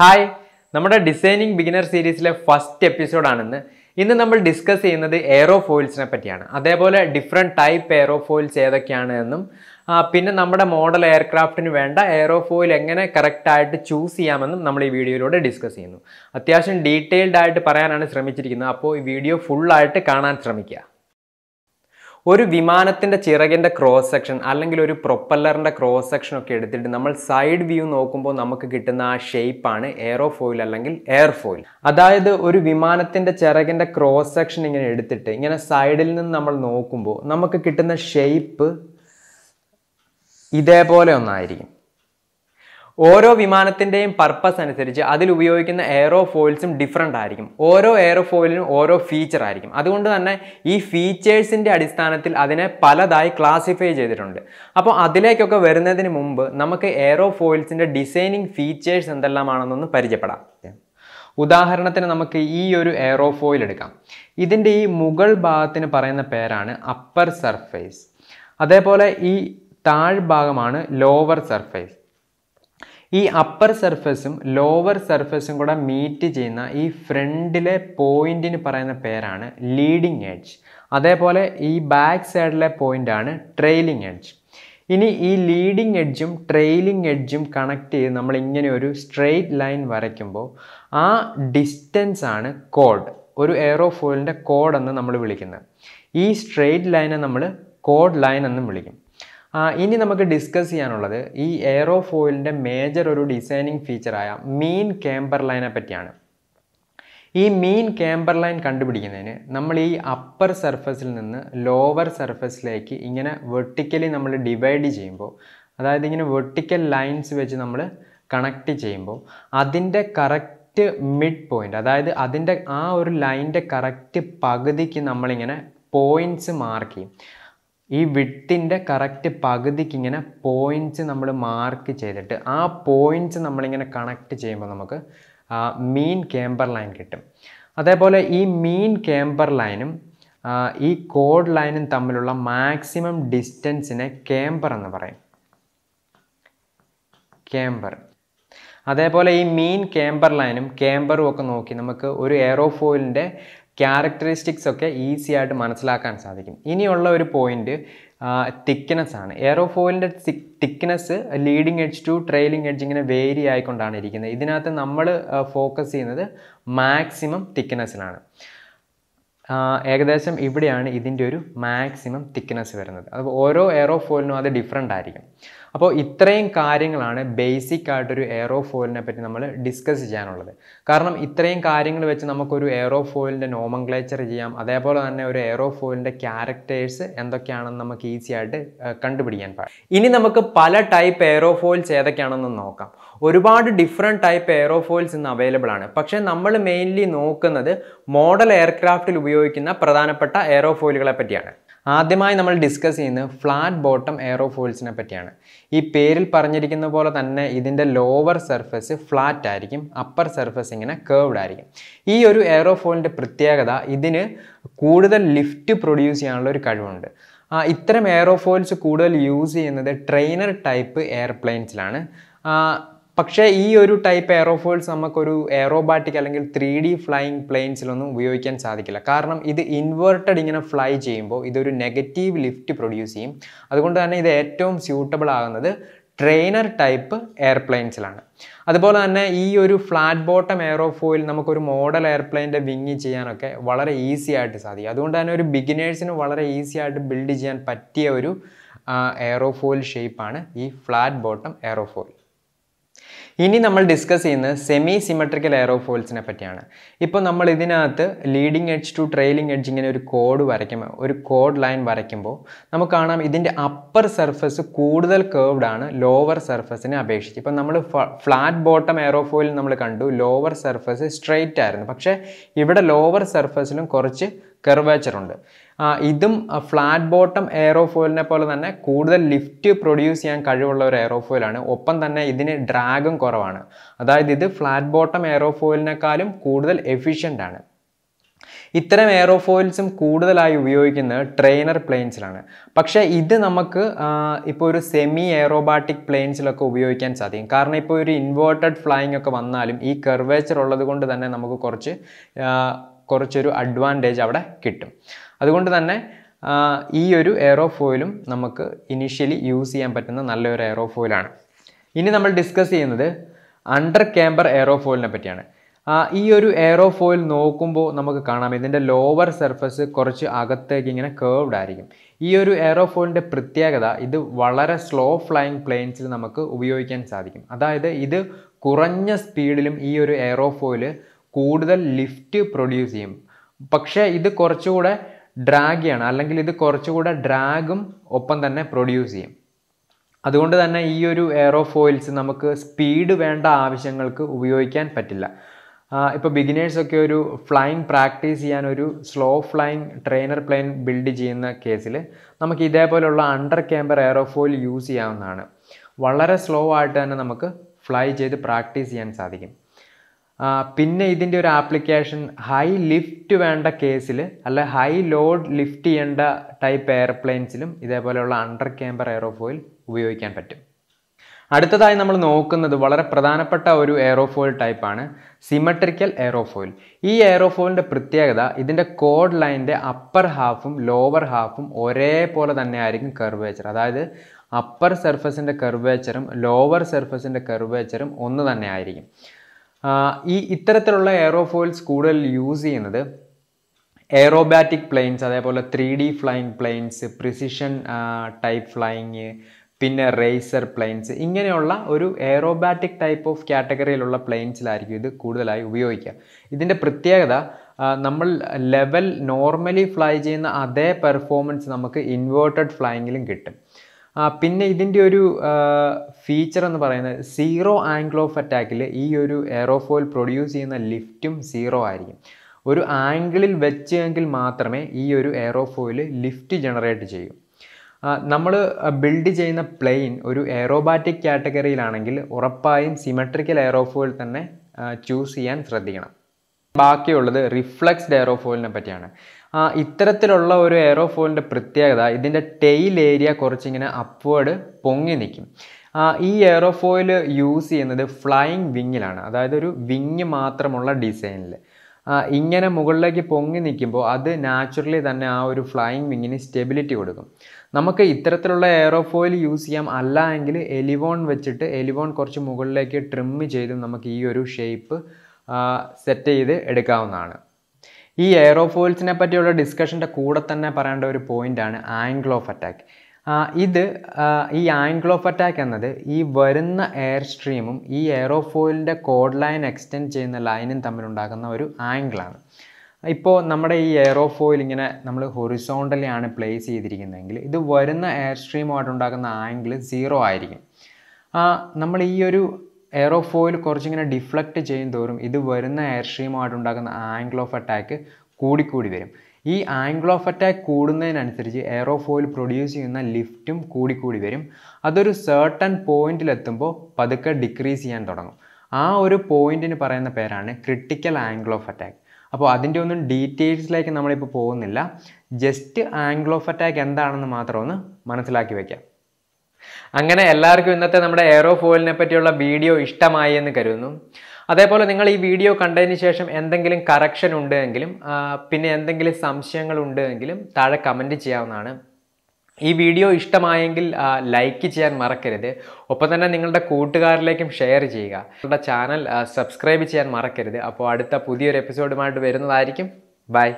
hi നമ്മുടെ designing beginner സീരീസിലെ first എപ്പിസോഡാണെന്ന് ഇന്ന് നമ്മൾ ഡിസ്കസ് ചെയ്യുന്നത് എയറോ ഫോയിൽസിനെ പറ്റിയാണ് അതേപോലെ ഡിഫറെൻറ്റ് ടൈപ്പ് എയറോ ഫോയിൽസ് ഏതൊക്കെയാണ് എന്നും പിന്നെ നമ്മുടെ മോഡൽ എയർക്രാഫ്റ്റിന് വേണ്ട എയറോ ഫോയിൽ എങ്ങനെ കറക്റ്റായിട്ട് ചൂസ് ചെയ്യാമെന്നും നമ്മൾ ഈ വീഡിയോയിലൂടെ ഡിസ്കസ് ചെയ്യുന്നു അത്യാവശ്യം ഡീറ്റെയിൽഡായിട്ട് ആയിട്ട് പറയാനാണ് ശ്രമിച്ചിരിക്കുന്നത് അപ്പോൾ ഈ വീഡിയോ ഫുള്ളായിട്ട് കാണാൻ ശ്രമിക്കുക ഒരു വിമാനത്തിൻ്റെ ചിറകിൻ്റെ ക്രോസ് സെക്ഷൻ അല്ലെങ്കിൽ ഒരു പ്രൊപ്പല്ലറിൻ്റെ ക്രോസ് സെക്ഷൻ ഒക്കെ എടുത്തിട്ട് നമ്മൾ സൈഡ് വ്യൂ നോക്കുമ്പോൾ നമുക്ക് കിട്ടുന്ന ആ ഷേപ്പാണ് എയറോഫോയിൽ അല്ലെങ്കിൽ എയർഫോയിൽ അതായത് ഒരു വിമാനത്തിൻ്റെ ചിറകിൻ്റെ ക്രോസ് സെക്ഷൻ ഇങ്ങനെ എടുത്തിട്ട് ഇങ്ങനെ സൈഡിൽ നിന്ന് നമ്മൾ നോക്കുമ്പോൾ നമുക്ക് കിട്ടുന്ന ഷേപ്പ് ഇതേപോലെ ഒന്നായിരിക്കും ഓരോ വിമാനത്തിൻ്റെയും പർപ്പസ് അനുസരിച്ച് അതിൽ ഉപയോഗിക്കുന്ന എയറോ ഫോയിൽസും ഡിഫറെൻ്റ് ആയിരിക്കും ഓരോ എയറോ ഫോയിലിനും ഓരോ ഫീച്ചർ ആയിരിക്കും അതുകൊണ്ട് തന്നെ ഈ ഫീച്ചേഴ്സിൻ്റെ അടിസ്ഥാനത്തിൽ അതിനെ പലതായി ക്ലാസിഫൈ ചെയ്തിട്ടുണ്ട് അപ്പോൾ അതിലേക്കൊക്കെ വരുന്നതിന് മുമ്പ് നമുക്ക് എയറോ ഫോയിൽസിൻ്റെ ഡിസൈനിങ് ഫീച്ചേഴ്സ് എന്തെല്ലാമാണെന്നൊന്ന് പരിചയപ്പെടാം ഉദാഹരണത്തിന് നമുക്ക് ഈ ഒരു എയറോഫോയിൽ എടുക്കാം ഇതിൻ്റെ ഈ മുകൾ ഭാഗത്തിന് പറയുന്ന പേരാണ് അപ്പർ സർഫേസ് അതേപോലെ ഈ താഴ്ഭാഗമാണ് ലോവർ സർഫേസ് ഈ അപ്പർ സർഫസും ലോവർ സർഫസും കൂടെ മീറ്റ് ചെയ്യുന്ന ഈ ഫ്രണ്ടിലെ പോയിന്റിന് പറയുന്ന പേരാണ് ലീഡിങ് എഡ്ജ് അതേപോലെ ഈ ബാക്ക് സൈഡിലെ ആണ് ട്രെയിലിംഗ് എഡ്ജ് ഇനി ഈ ലീഡിങ് എഡ്ജും ട്രെയിലിംഗ് എഡ്ജും കണക്ട് ചെയ്ത് നമ്മൾ ഇങ്ങനെ ഒരു സ്ട്രെയിറ്റ് ലൈൻ വരയ്ക്കുമ്പോൾ ആ ഡിസ്റ്റൻസ് ആണ് കോഡ് ഒരു എയറോഫോയിലിൻ്റെ കോഡ് എന്ന് നമ്മൾ വിളിക്കുന്നത് ഈ സ്ട്രെയിറ്റ് ലൈനെ നമ്മൾ കോഡ് ലൈൻ എന്നും വിളിക്കും ഇനി നമുക്ക് ഡിസ്കസ് ചെയ്യാനുള്ളത് ഈ ഫോയിലിൻ്റെ മേജർ ഒരു ഡിസൈനിങ് ഫീച്ചറായ മീൻ ക്യാമ്പർ ലൈനെ പറ്റിയാണ് ഈ മീൻ ക്യാമ്പർ ലൈൻ കണ്ടുപിടിക്കുന്നതിന് നമ്മൾ ഈ അപ്പർ സർഫസിൽ നിന്ന് ലോവർ സർഫസിലേക്ക് ഇങ്ങനെ വെർട്ടിക്കലി നമ്മൾ ഡിവൈഡ് ചെയ്യുമ്പോൾ അതായത് ഇങ്ങനെ വെർട്ടിക്കൽ ലൈൻസ് വെച്ച് നമ്മൾ കണക്ട് ചെയ്യുമ്പോൾ അതിൻ്റെ കറക്റ്റ് മിഡ് പോയിൻ്റ് അതായത് അതിൻ്റെ ആ ഒരു ലൈൻ്റെ കറക്റ്റ് പകുതിക്ക് നമ്മളിങ്ങനെ പോയിൻറ്റ്സ് മാർക്ക് ചെയ്യും ഈ വിട്ടിൻ്റെ കറക്റ്റ് പകുതിക്ക് ഇങ്ങനെ പോയിൻറ്റ്സ് നമ്മൾ മാർക്ക് ചെയ്തിട്ട് ആ പോയിൻറ്റ്സ് നമ്മളിങ്ങനെ കണക്ട് ചെയ്യുമ്പോൾ നമുക്ക് മീൻ ക്യാമ്പർ ലൈൻ കിട്ടും അതേപോലെ ഈ മീൻ ക്യാമ്പർ ലൈനും ഈ കോഡ് ലൈനും തമ്മിലുള്ള മാക്സിമം ഡിസ്റ്റൻസിനെ ക്യാമ്പർ എന്ന് പറയും ക്യാമ്പർ അതേപോലെ ഈ മീൻ ക്യാമ്പർ ലൈനും ക്യാമ്പറും ഒക്കെ നോക്കി നമുക്ക് ഒരു എയറോഫോയിലിൻ്റെ ക്യാരക്ടറിസ്റ്റിക്സ് ഒക്കെ ഈസി ആയിട്ട് മനസ്സിലാക്കാൻ സാധിക്കും ഇനിയുള്ള ഒരു പോയിന്റ് തിക്നെസ് ആണ് എയറോഫോയിലിൻ്റെ thickness leading edge to trailing edge ഇങ്ങനെ വേരി ആയിക്കൊണ്ടാണ് ഇരിക്കുന്നത് ഇതിനകത്ത് നമ്മൾ ഫോക്കസ് ചെയ്യുന്നത് മാക്സിമം തിക്നെസ്സിലാണ് ഏകദേശം ഇവിടെയാണ് ഇതിൻ്റെ ഒരു മാക്സിമം തിക്നെസ് വരുന്നത് അപ്പോൾ ഓരോ എയറോഫോയിലിനും അത് ഡിഫറെൻ്റ് ആയിരിക്കും അപ്പോൾ ഇത്രയും കാര്യങ്ങളാണ് ബേസിക് ആയിട്ടൊരു എയറോ ഫോയിലിനെ പറ്റി നമ്മൾ ഡിസ്കസ് ചെയ്യാനുള്ളത് കാരണം ഇത്രയും കാര്യങ്ങൾ വെച്ച് നമുക്കൊരു എയറോ ഫോയിലിൻ്റെ നോമംഗ്ലേച്ചർ ചെയ്യാം അതേപോലെ തന്നെ ഒരു എയറോ ഫോയിലിൻ്റെ ക്യാരക്ടേഴ്സ് എന്തൊക്കെയാണെന്ന് നമുക്ക് ഈസി ആയിട്ട് കണ്ടുപിടിക്കാൻ പാടും ഇനി നമുക്ക് പല ടൈപ്പ് എയറോ ഫോയിൽസ് ഏതൊക്കെയാണെന്ന് നോക്കാം ഒരുപാട് ഡിഫറെൻറ്റ് ടൈപ്പ് എയറോഫോയിൽസ് ഇന്ന് അവൈലബിൾ ആണ് പക്ഷേ നമ്മൾ മെയിൻലി നോക്കുന്നത് മോഡൽ എയർക്രാഫ്റ്റിൽ ഉപയോഗിക്കുന്ന പ്രധാനപ്പെട്ട എയറോഫോയിലുകളെ പറ്റിയാണ് ആദ്യമായി നമ്മൾ ഡിസ്കസ് ചെയ്യുന്നത് ഫ്ലാറ്റ് ബോട്ടം എയറോഫോയിൽസിനെ പറ്റിയാണ് ഈ പേരിൽ പറഞ്ഞിരിക്കുന്ന പോലെ തന്നെ ഇതിൻ്റെ ലോവർ സർഫസ് ഫ്ലാറ്റ് ആയിരിക്കും അപ്പർ സർഫസ് ഇങ്ങനെ കേർവ്ഡ് ആയിരിക്കും ഈ ഒരു എയറോഫോയിലിൻ്റെ പ്രത്യേകത ഇതിന് കൂടുതൽ ലിഫ്റ്റ് പ്രൊഡ്യൂസ് ചെയ്യാനുള്ള ഒരു കഴിവുണ്ട് ഇത്തരം എയറോഫോയിൽസ് കൂടുതൽ യൂസ് ചെയ്യുന്നത് ട്രെയിനർ ടൈപ്പ് എയർപ്ലെയിൻസിലാണ് പക്ഷേ ഈ ഒരു ടൈപ്പ് എയറോഫോയിൽസ് നമുക്കൊരു എയറോബാറ്റിക് അല്ലെങ്കിൽ ത്രീ ഡി ഫ്ലൈയിങ് പ്ലെയിൻസിലൊന്നും ഉപയോഗിക്കാൻ സാധിക്കില്ല കാരണം ഇത് ഇൻവേർട്ടഡ് ഇങ്ങനെ ഫ്ലൈ ചെയ്യുമ്പോൾ ഇതൊരു നെഗറ്റീവ് ലിഫ്റ്റ് പ്രൊഡ്യൂസ് ചെയ്യും അതുകൊണ്ട് തന്നെ ഇത് ഏറ്റവും സ്യൂട്ടബിൾ ആകുന്നത് ട്രെയിനർ ടൈപ്പ് എയർപ്ലെയിൻസിലാണ് അതുപോലെ തന്നെ ഈ ഒരു ഫ്ലാറ്റ് ബോട്ടം എയറോഫോയിൽ നമുക്കൊരു മോഡൽ എയർപ്ലെയിൻ്റെ വിങ്ങി ചെയ്യാനൊക്കെ വളരെ ഈസി ആയിട്ട് സാധിക്കും അതുകൊണ്ട് തന്നെ ഒരു ബിഗിനേഴ്സിന് വളരെ ഈസി ആയിട്ട് ബിൽഡ് ചെയ്യാൻ പറ്റിയ ഒരു എയറോഫോയിൽ ഷേപ്പാണ് ഈ ഫ്ലാറ്റ് ബോട്ടം എയറോഫോയിൽ ഇനി നമ്മൾ ഡിസ്കസ് ചെയ്യുന്നത് സെമി സിമെട്രിക്കൽ എയറോഫോൾസിനെ പറ്റിയാണ് ഇപ്പോൾ നമ്മൾ ഇതിനകത്ത് leading edge to trailing edge ഇങ്ങനെ ഒരു കോഡ് വരയ്ക്കുമ്പോൾ ഒരു കോഡ് ലൈൻ വരയ്ക്കുമ്പോൾ നമുക്ക് കാണാം ഇതിൻ്റെ അപ്പർ സർഫസ് കൂടുതൽ കേർവ്ഡ് ആണ് ലോവർ സർഫസിനെ അപേക്ഷിച്ച് ഇപ്പം നമ്മൾ ഫ്ലാറ്റ് ബോട്ടം എയറോഫോയിൽ നമ്മൾ കണ്ടു ലോവർ സർഫസ് സ്ട്രെയിറ്റ് ആയിരുന്നു പക്ഷേ ഇവിടെ ലോവർ സർഫസിലും കുറച്ച് ഉണ്ട് ഇതും ഫ്ലാറ്റ് ബോട്ടം എയറോഫോയിലിനെ പോലെ തന്നെ കൂടുതൽ ലിഫ്റ്റ് പ്രൊഡ്യൂസ് ചെയ്യാൻ കഴിവുള്ള ഒരു എയറോഫോയിലാണ് ഒപ്പം തന്നെ ഇതിന് ഡ്രാഗും കുറവാണ് അതായത് ഇത് ഫ്ലാറ്റ് ബോട്ടം എയറോഫോയിലിനേക്കാളും കൂടുതൽ എഫിഷ്യൻ്റ് ആണ് ഇത്തരം എയറോഫോയിൽസും കൂടുതലായി ഉപയോഗിക്കുന്നത് ട്രെയിനർ പ്ലെയിൻസിലാണ് പക്ഷേ ഇത് നമുക്ക് ഇപ്പോൾ ഒരു സെമി എയറോബാറ്റിക് പ്ലെയിൻസിലൊക്കെ ഉപയോഗിക്കാൻ സാധിക്കും കാരണം ഇപ്പോൾ ഒരു ഇൻവേർട്ടഡ് ഫ്ലൈയിങ് ഒക്കെ വന്നാലും ഈ കർവേച്ചർ ഉള്ളത് കൊണ്ട് തന്നെ നമുക്ക് കുറച്ച് കുറച്ചൊരു അഡ്വാൻറ്റേജ് അവിടെ കിട്ടും അതുകൊണ്ട് തന്നെ ഈ ഒരു എയറോഫോയിലും നമുക്ക് ഇനീഷ്യലി യൂസ് ചെയ്യാൻ പറ്റുന്ന നല്ലൊരു എയറോഫോയിലാണ് ഇനി നമ്മൾ ഡിസ്കസ് ചെയ്യുന്നത് അണ്ടർ ക്യാമ്പർ എയറോഫോയിലിനെ പറ്റിയാണ് ഈ ഒരു എയറോഫോയിൽ നോക്കുമ്പോൾ നമുക്ക് കാണാം ഇതിൻ്റെ ലോവർ സർഫസ് കുറച്ച് അകത്തേക്ക് ഇങ്ങനെ കേർവ്ഡ് ആയിരിക്കും ഈ ഒരു എയറോഫോയിലിൻ്റെ പ്രത്യേകത ഇത് വളരെ സ്ലോ ഫ്ലൈയിങ് പ്ലെയിൻസിൽ നമുക്ക് ഉപയോഗിക്കാൻ സാധിക്കും അതായത് ഇത് കുറഞ്ഞ സ്പീഡിലും ഈ ഒരു എയറോഫോയിൽ കൂടുതൽ ലിഫ്റ്റ് പ്രൊഡ്യൂസ് ചെയ്യും പക്ഷേ ഇത് കുറച്ചുകൂടെ ഡ്രാഗിയാണ് അല്ലെങ്കിൽ ഇത് കുറച്ചുകൂടെ ഡ്രാഗും ഒപ്പം തന്നെ പ്രൊഡ്യൂസ് ചെയ്യും അതുകൊണ്ട് തന്നെ ഈ ഒരു എയറോഫോയിൽസ് നമുക്ക് സ്പീഡ് വേണ്ട ആവശ്യങ്ങൾക്ക് ഉപയോഗിക്കാൻ പറ്റില്ല ഇപ്പോൾ ബിഗിനേഴ്സൊക്കെ ഒരു ഫ്ലൈങ് പ്രാക്ടീസ് ചെയ്യാൻ ഒരു slow flying trainer plane build ചെയ്യുന്ന കേസിൽ നമുക്ക് ഇതേപോലെയുള്ള അണ്ടർ ക്യാമ്പർ എയറോഫോയിൽ യൂസ് ചെയ്യാവുന്നതാണ് വളരെ സ്ലോ ആയിട്ട് തന്നെ നമുക്ക് ഫ്ലൈ ചെയ്ത് പ്രാക്ടീസ് ചെയ്യാൻ സാധിക്കും പിന്നെ ഇതിൻ്റെ ഒരു ആപ്ലിക്കേഷൻ ഹൈ ലിഫ്റ്റ് വേണ്ട കേസിൽ അല്ല ഹൈ ലോഡ് ലിഫ്റ്റ് ചെയ്യേണ്ട ടൈപ്പ് എയർപ്ലെയിൻസിലും ഇതേപോലെയുള്ള അണ്ടർ ക്യാമ്പർ എയറോഫോയിൽ ഉപയോഗിക്കാൻ പറ്റും അടുത്തതായി നമ്മൾ നോക്കുന്നത് വളരെ പ്രധാനപ്പെട്ട ഒരു എയറോഫോയിൽ ടൈപ്പാണ് സിമട്രിക്കൽ എയറോഫോയിൽ ഈ എയറോഫോയിലിൻ്റെ പ്രത്യേകത ഇതിൻ്റെ കോഡ് ലൈനിൻ്റെ അപ്പർ ഹാഫും ലോവർ ഹാഫും ഒരേപോലെ തന്നെ ആയിരിക്കും കർവേച്ചർ അതായത് അപ്പർ സർഫസിൻ്റെ കർവേച്ചറും ലോവർ സർഫസിൻ്റെ കർവേച്ചറും ഒന്ന് തന്നെ ആയിരിക്കും ഈ ഇത്തരത്തിലുള്ള എയറോഫോയിൽസ് കൂടുതൽ യൂസ് ചെയ്യുന്നത് എയറോബാറ്റിക് പ്ലെയിൻസ് അതേപോലെ three D flying planes precision type flying പിന്നെ റേസർ പ്ലെയിൻസ് ഇങ്ങനെയുള്ള ഒരു എയറോബാറ്റിക് ടൈപ്പ് ഓഫ് കാറ്റഗറിയിലുള്ള പ്ലെയിൻസിലായിരിക്കും ഇത് കൂടുതലായി ഉപയോഗിക്കുക ഇതിൻ്റെ പ്രത്യേകത നമ്മൾ ലെവൽ നോർമലി ഫ്ലൈ ചെയ്യുന്ന അതേ പെർഫോമൻസ് നമുക്ക് ഇൻവേർട്ടഡ് ഫ്ലൈങ്ങിലും കിട്ടും പിന്നെ ഇതിൻ്റെ ഒരു ഫീച്ചർ എന്ന് പറയുന്നത് സീറോ ആംഗിൾ ഓഫ് അറ്റാക്കിൽ ഈ ഒരു എയറോഫോയിൽ പ്രൊഡ്യൂസ് ചെയ്യുന്ന ലിഫ്റ്റും സീറോ ആയിരിക്കും ഒരു ആംഗിളിൽ വെച്ചെങ്കിൽ മാത്രമേ ഈ ഒരു എയറോഫോയിൽ ലിഫ്റ്റ് ജനറേറ്റ് ചെയ്യൂ നമ്മൾ ബിൽഡ് ചെയ്യുന്ന പ്ലെയിൻ ഒരു എയറോബാറ്റിക് കാറ്റഗറിയിലാണെങ്കിൽ ഉറപ്പായും സിമെട്രിക്കൽ എയറോഫോയിൽ തന്നെ ചൂസ് ചെയ്യാൻ ശ്രദ്ധിക്കണം ബാക്കിയുള്ളത് റിഫ്ലക്സ്ഡ് എയറോഫോയിലിനെ പറ്റിയാണ് ഇത്തരത്തിലുള്ള ഒരു എയറോഫോണിൻ്റെ പ്രത്യേകത ഇതിൻ്റെ ടെയിൽ ഏരിയ കുറച്ചിങ്ങനെ അപ്വേഡ് പൊങ്ങി നിൽക്കും ഈ എയറോഫോയിൽ യൂസ് ചെയ്യുന്നത് ഫ്ലൈയിങ് വിങ്ങിലാണ് അതായത് ഒരു വിങ് മാത്രമുള്ള ഡിസൈനിൽ ഇങ്ങനെ മുകളിലേക്ക് പൊങ്ങി നിൽക്കുമ്പോൾ അത് നാച്ചുറലി തന്നെ ആ ഒരു ഫ്ലൈയിങ് വിങ്ങിന് സ്റ്റെബിലിറ്റി കൊടുക്കും നമുക്ക് ഇത്തരത്തിലുള്ള എയറോഫോയിൽ യൂസ് ചെയ്യാം അല്ല എങ്കിൽ എലിവോൺ വെച്ചിട്ട് എലിവോൺ കുറച്ച് മുകളിലേക്ക് ട്രിം ചെയ്തും നമുക്ക് ഈ ഒരു ഷേപ്പ് സെറ്റ് ചെയ്ത് എടുക്കാവുന്നതാണ് ഈ എയറോഫോയിൽസിനെ പറ്റിയുള്ള ഡിസ്കഷൻ്റെ കൂടെ തന്നെ പറയേണ്ട ഒരു പോയിൻ്റാണ് ആംഗിൾ ഓഫ് അറ്റാക്ക് ഇത് ഈ ആംഗിൾ ഓഫ് അറ്റാക്ക് എന്നത് ഈ വരുന്ന എയർ സ്ട്രീമും ഈ എയറോഫോയിലിൻ്റെ കോഡ് ലൈൻ എക്സ്റ്റെൻഡ് ചെയ്യുന്ന ലൈനും തമ്മിലുണ്ടാകുന്ന ഒരു ആംഗിളാണ് ഇപ്പോൾ നമ്മുടെ ഈ എയറോഫോയിൽ ഇങ്ങനെ നമ്മൾ ഹൊറിസോണ്ടലി ആണ് പ്ലേസ് ചെയ്തിരിക്കുന്നതെങ്കിൽ ഇത് വരുന്ന എയർ സ്ട്രീമുമായിട്ടുണ്ടാകുന്ന ആംഗിൾ സീറോ ആയിരിക്കും നമ്മൾ ഈ ഒരു എയറോഫോയിൽ കുറച്ചിങ്ങനെ ഡിഫ്ലക്റ്റ് ചെയ്യും തോറും ഇത് വരുന്ന എയർ സ്ട്രീമായിട്ടുണ്ടാകുന്ന ആംഗിൾ ഓഫ് അറ്റാക്ക് കൂടിക്കൂടി വരും ഈ ആംഗിൾ ഓഫ് അറ്റാക്ക് കൂടുന്നതിനനുസരിച്ച് എയറോഫോയിൽ പ്രൊഡ്യൂസ് ചെയ്യുന്ന ലിഫ്റ്റും കൂടിക്കൂടി വരും അതൊരു സേർട്ടൺ പോയിന്റിലെത്തുമ്പോൾ പതുക്കെ ഡിക്രീസ് ചെയ്യാൻ തുടങ്ങും ആ ഒരു പോയിന്റിന് പറയുന്ന പേരാണ് ക്രിട്ടിക്കൽ ആംഗിൾ ഓഫ് അറ്റാക്ക് അപ്പോൾ അതിൻ്റെ ഒന്നും ഡീറ്റെയിൽസിലേക്ക് നമ്മളിപ്പോൾ പോകുന്നില്ല ജസ്റ്റ് ആംഗിൾ ഓഫ് അറ്റാക്ക് എന്താണെന്ന് മാത്രം ഒന്ന് മനസ്സിലാക്കി വയ്ക്കാം അങ്ങനെ എല്ലാവർക്കും ഇന്നത്തെ നമ്മുടെ എയറോ ഫോയിലിനെ പറ്റിയുള്ള വീഡിയോ ഇഷ്ടമായി എന്ന് കരുതുന്നു അതേപോലെ നിങ്ങൾ ഈ വീഡിയോ കണ്ടതിന് ശേഷം എന്തെങ്കിലും കറക്ഷൻ ഉണ്ട് എങ്കിലും പിന്നെ എന്തെങ്കിലും സംശയങ്ങൾ ഉണ്ട് എങ്കിലും താഴെ കമൻറ്റ് ചെയ്യാവുന്നതാണ് ഈ വീഡിയോ ഇഷ്ടമായെങ്കിൽ ലൈക്ക് ചെയ്യാൻ മറക്കരുത് ഒപ്പം തന്നെ നിങ്ങളുടെ കൂട്ടുകാരിലേക്കും ഷെയർ ചെയ്യുക നിങ്ങളുടെ ചാനൽ സബ്സ്ക്രൈബ് ചെയ്യാൻ മറക്കരുത് അപ്പോൾ അടുത്ത പുതിയൊരു എപ്പിസോഡുമായിട്ട് വരുന്നതായിരിക്കും ബൈ